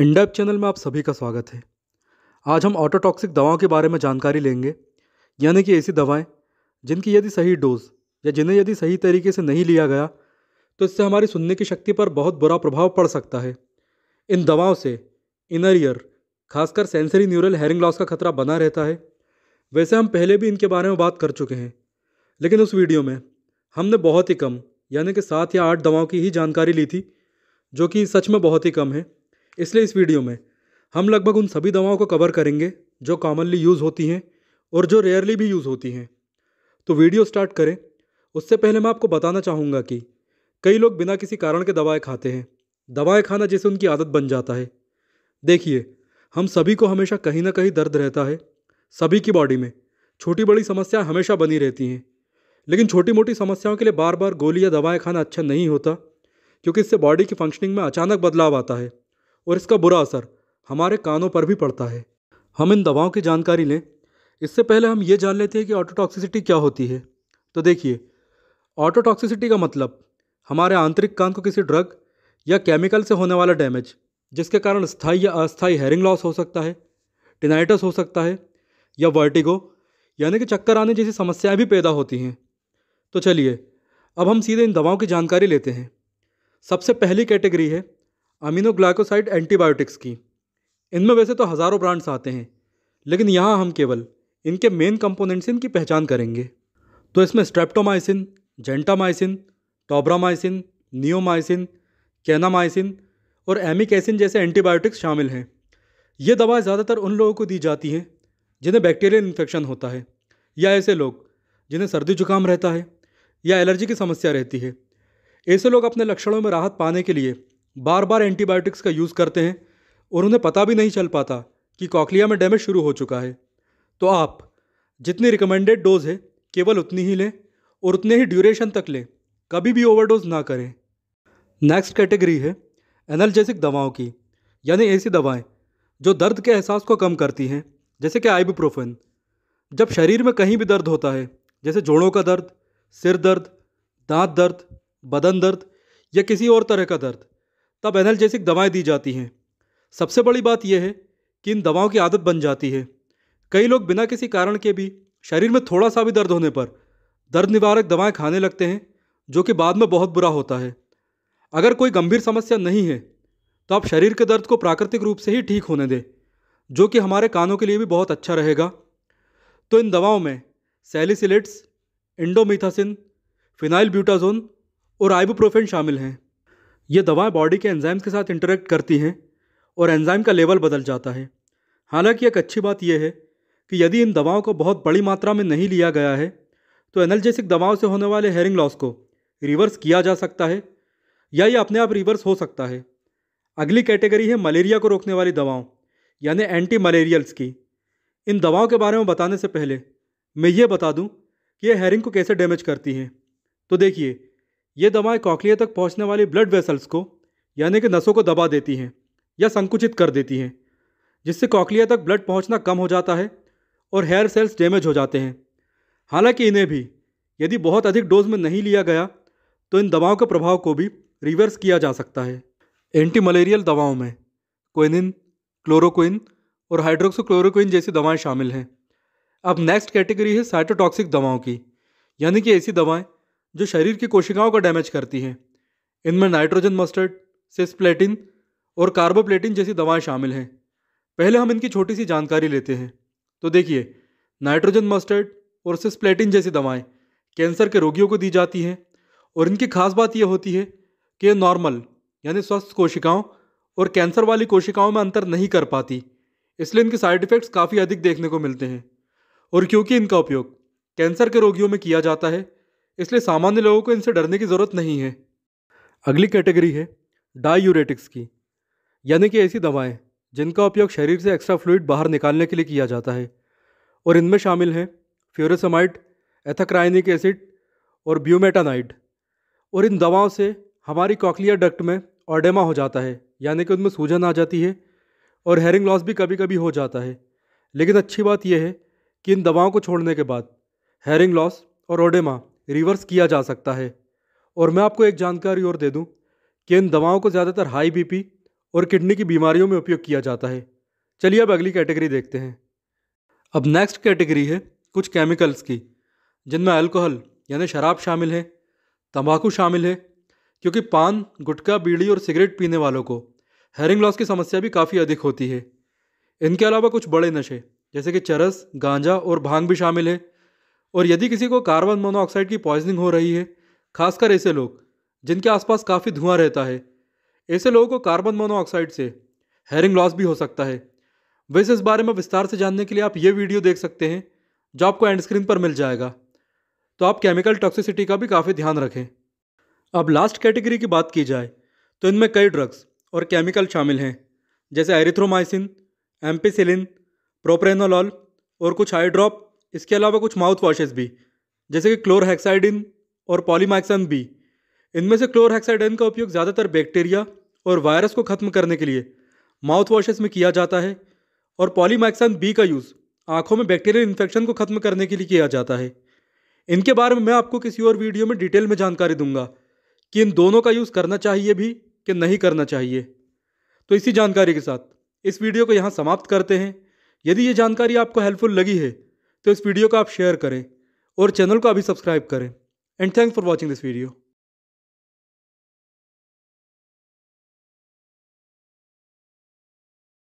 इंडेप channel में आप सभी का स्वागत है आज हम ऑटोटॉक्सिक दवाओं के बारे में जानकारी लेंगे यानी कि ऐसी दवाएं जिनकी यदि सही डोज या जिन्हें यदि सही तरीके से नहीं लिया गया तो इससे हमारी सुनने की शक्ति पर बहुत बुरा प्रभाव पड़ सकता है इन दवाओं से इनर ईयर खासकर सेंसरी न्यूरल हेयरिंग लॉस का खतरा बना रहता है वैसे हम पहले भी इनके बारे में बात कर चुके हैं लेकिन उस वीडियो में हमने बहुत ही कम यानी कि सात या आठ दवाओं की ही जानकारी ली थी जो कि सच में बहुत ही कम है इसलिए इस वीडियो में हम लगभग उन सभी दवाओं को कवर करेंगे जो कॉमनली यूज़ होती हैं और जो रेयरली भी यूज़ होती हैं तो वीडियो स्टार्ट करें उससे पहले मैं आपको बताना चाहूँगा कि कई लोग बिना किसी कारण के दवाएँ खाते हैं दवाएँ खाना जैसे उनकी आदत बन जाता है देखिए हम सभी को हमेशा कहीं ना कहीं दर्द रहता है सभी की बॉडी में छोटी बड़ी समस्याएं हमेशा बनी रहती हैं लेकिन छोटी मोटी समस्याओं के लिए बार बार गोली या दवाएं खाना अच्छा नहीं होता क्योंकि इससे बॉडी की फंक्शनिंग में अचानक बदलाव आता है और इसका बुरा असर हमारे कानों पर भी पड़ता है हम इन दवाओं की जानकारी लें इससे पहले हम ये जान लेते हैं कि ऑटोटॉक्सिसिटी क्या होती है तो देखिए ऑटोटॉक्सिसिटी का मतलब हमारे आंतरिक कान को किसी ड्रग या केमिकल से होने वाला डैमेज जिसके कारण स्थायी या अस्थायी हेयरिंग लॉस हो सकता है टिनाइटस हो सकता है या वर्टिगो यानी कि चक्कर आने जैसी समस्याएं भी पैदा होती हैं तो चलिए अब हम सीधे इन दवाओं की जानकारी लेते हैं सबसे पहली कैटेगरी है अमीनो ग्लाइकोसाइड एंटीबायोटिक्स की इनमें वैसे तो हज़ारों ब्रांड्स आते हैं लेकिन यहाँ हम केवल इनके मेन कंपोनेंट्स इनकी पहचान करेंगे तो इसमें streptomycin gentamicin tobramycin neomycin kanamycin और एमिकैसिन जैसे एंटीबायोटिक्स शामिल हैं ये दवाएं ज़्यादातर उन लोगों को दी जाती हैं जिन्हें बैक्टीरियल इन्फेक्शन होता है या ऐसे लोग जिन्हें सर्दी जुकाम रहता है या एलर्जी की समस्या रहती है ऐसे लोग अपने लक्षणों में राहत पाने के लिए बार बार एंटीबायोटिक्स का यूज़ करते हैं और उन्हें पता भी नहीं चल पाता कि कॉकलिया में डैमेज शुरू हो चुका है तो आप जितनी रिकमेंडेड डोज़ है केवल उतनी ही लें और उतने ही ड्यूरेशन तक लें कभी भी ओवरडोज ना करें नेक्स्ट कैटेगरी है एनर्जेसिक दवाओं की यानी ऐसी दवाएं जो दर्द के एहसास को कम करती हैं जैसे कि आइबुप्रोफेन जब शरीर में कहीं भी दर्द होता है जैसे जोड़ों का दर्द सिर दर्द दांत दर्द बदन दर्द या किसी और तरह का दर्द तब एनर्जेसिक दवाएँ दी जाती हैं सबसे बड़ी बात यह है कि इन दवाओं की आदत बन जाती है कई लोग बिना किसी कारण के भी शरीर में थोड़ा सा भी दर्द होने पर दर्द निवारक दवाएं खाने लगते हैं जो कि बाद में बहुत बुरा होता है अगर कोई गंभीर समस्या नहीं है तो आप शरीर के दर्द को प्राकृतिक रूप से ही ठीक होने दें जो कि हमारे कानों के लिए भी बहुत अच्छा रहेगा तो इन दवाओं में सेलिसिलिट्स इंडोमिथासिन फिनाइल ब्यूटाजोन और आइबुप्रोफेन शामिल हैं ये दवाएं बॉडी के एंजाइम्स के साथ इंटरेक्ट करती हैं और एंजाइम का लेवल बदल जाता है हालांकि एक अच्छी बात यह है कि यदि इन दवाओं को बहुत बड़ी मात्रा में नहीं लिया गया है तो एनर्जेसिक दवाओं से होने वाले हेयरिंग लॉस को रिवर्स किया जा सकता है या ये अपने आप रिवर्स हो सकता है अगली कैटेगरी है मलेरिया को रोकने वाली दवाओं यानी एंटी मलेरियल्स की इन दवाओं के बारे में बताने से पहले मैं ये बता दूं कि ये हेयरिंग को कैसे डैमेज करती हैं तो देखिए ये दवाएं कॉकलिया तक पहुंचने वाली ब्लड वेसल्स को यानी कि नसों को दबा देती हैं या संकुचित कर देती हैं जिससे कॉकलिया तक ब्लड पहुंचना कम हो जाता है और हेयर सेल्स डैमेज हो जाते हैं हालांकि इन्हें भी यदि बहुत अधिक डोज में नहीं लिया गया तो इन दवाओं के प्रभाव को भी रिवर्स किया जा सकता है एंटी मलेरियल दवाओं में कोइनिन क्लोरोक्विन और हाइड्रोक्सोक्लोरोक्विन जैसी दवाएं शामिल हैं अब नेक्स्ट कैटेगरी है साइटोटॉक्सिक दवाओं की यानी कि ऐसी दवाएं जो शरीर की कोशिकाओं का डैमेज करती हैं इनमें नाइट्रोजन मस्टर्ड सिस्प्लेटिन और कार्बोप्लेटिन जैसी दवाएं शामिल हैं पहले हम इनकी छोटी सी जानकारी लेते हैं तो देखिए नाइट्रोजन मस्टर्ड और सिस्प्लेटिन जैसी दवाएं कैंसर के रोगियों को दी जाती हैं और इनकी खास बात यह होती है कि ये नॉर्मल यानी स्वस्थ कोशिकाओं और कैंसर वाली कोशिकाओं में अंतर नहीं कर पाती इसलिए इनके साइड इफ़ेक्ट्स काफ़ी अधिक देखने को मिलते हैं और क्योंकि इनका उपयोग कैंसर के रोगियों में किया जाता है इसलिए सामान्य लोगों को इनसे डरने की ज़रूरत नहीं है अगली कैटेगरी है डायूरेटिक्स की यानी कि ऐसी दवाएं जिनका उपयोग शरीर से एक्स्ट्रा फ्लूड बाहर निकालने के लिए किया जाता है और इनमें शामिल हैं फ्योरेसमाइड एथक्राइनिक एसिड और ब्यूमेटानाइड और इन दवाओं से हमारी कॉकलिया डक्ट में ऑडेमा हो जाता है यानी कि उनमें सूजन आ जाती है और हेरिंग लॉस भी कभी कभी हो जाता है लेकिन अच्छी बात यह है कि इन दवाओं को छोड़ने के बाद हेरिंग लॉस और ओडेमा रिवर्स किया जा सकता है और मैं आपको एक जानकारी और दे दूं कि इन दवाओं को ज़्यादातर हाई बीपी और किडनी की बीमारियों में उपयोग किया जाता है चलिए अब अगली कैटेगरी देखते हैं अब नेक्स्ट कैटेगरी है कुछ केमिकल्स की जिनमें अल्कोहल यानी शराब शामिल है तंबाकू शामिल है क्योंकि पान गुटखा बीड़ी और सिगरेट पीने वालों को हेरिंग लॉस की समस्या भी काफ़ी अधिक होती है इनके अलावा कुछ बड़े नशे जैसे कि चरस गांजा और भांग भी शामिल है और यदि किसी को कार्बन मोनोऑक्साइड की पॉइजनिंग हो रही है खासकर ऐसे लोग जिनके आसपास काफ़ी धुआं रहता है ऐसे लोगों को कार्बन मोनोऑक्साइड से हेयरिंग लॉस भी हो सकता है वैसे इस बारे में विस्तार से जानने के लिए आप ये वीडियो देख सकते हैं जो आपको एंड स्क्रीन पर मिल जाएगा तो आप केमिकल टॉक्सिसिटी का भी काफ़ी ध्यान रखें अब लास्ट कैटेगरी की बात की जाए तो इनमें कई ड्रग्स और केमिकल शामिल हैं जैसे एरिथ्रोमाइसिन एम्पीसिलिन प्रोप्रेनोलॉल और कुछ हाईड्रॉप इसके अलावा कुछ माउथ वॉशेज़ भी जैसे कि क्लोरहेक्साइडिन और पॉलीमाइक्सन बी इनमें से क्लोरहेक्साइडिन का उपयोग ज़्यादातर बैक्टीरिया और वायरस को ख़त्म करने के लिए माउथ वॉशेस में किया जाता है और पॉलीमाइक्सन बी का यूज़ आँखों में बैक्टीरियल इन्फेक्शन को ख़त्म करने के लिए किया जाता है इनके बारे में मैं आपको किसी और वीडियो में डिटेल में जानकारी दूंगा कि इन दोनों का यूज़ करना चाहिए भी कि नहीं करना चाहिए तो इसी जानकारी के साथ इस वीडियो को यहाँ समाप्त करते हैं यदि ये जानकारी आपको हेल्पफुल लगी है तो इस वीडियो को आप शेयर करें और चैनल को अभी सब्सक्राइब करें and thanks for watching this video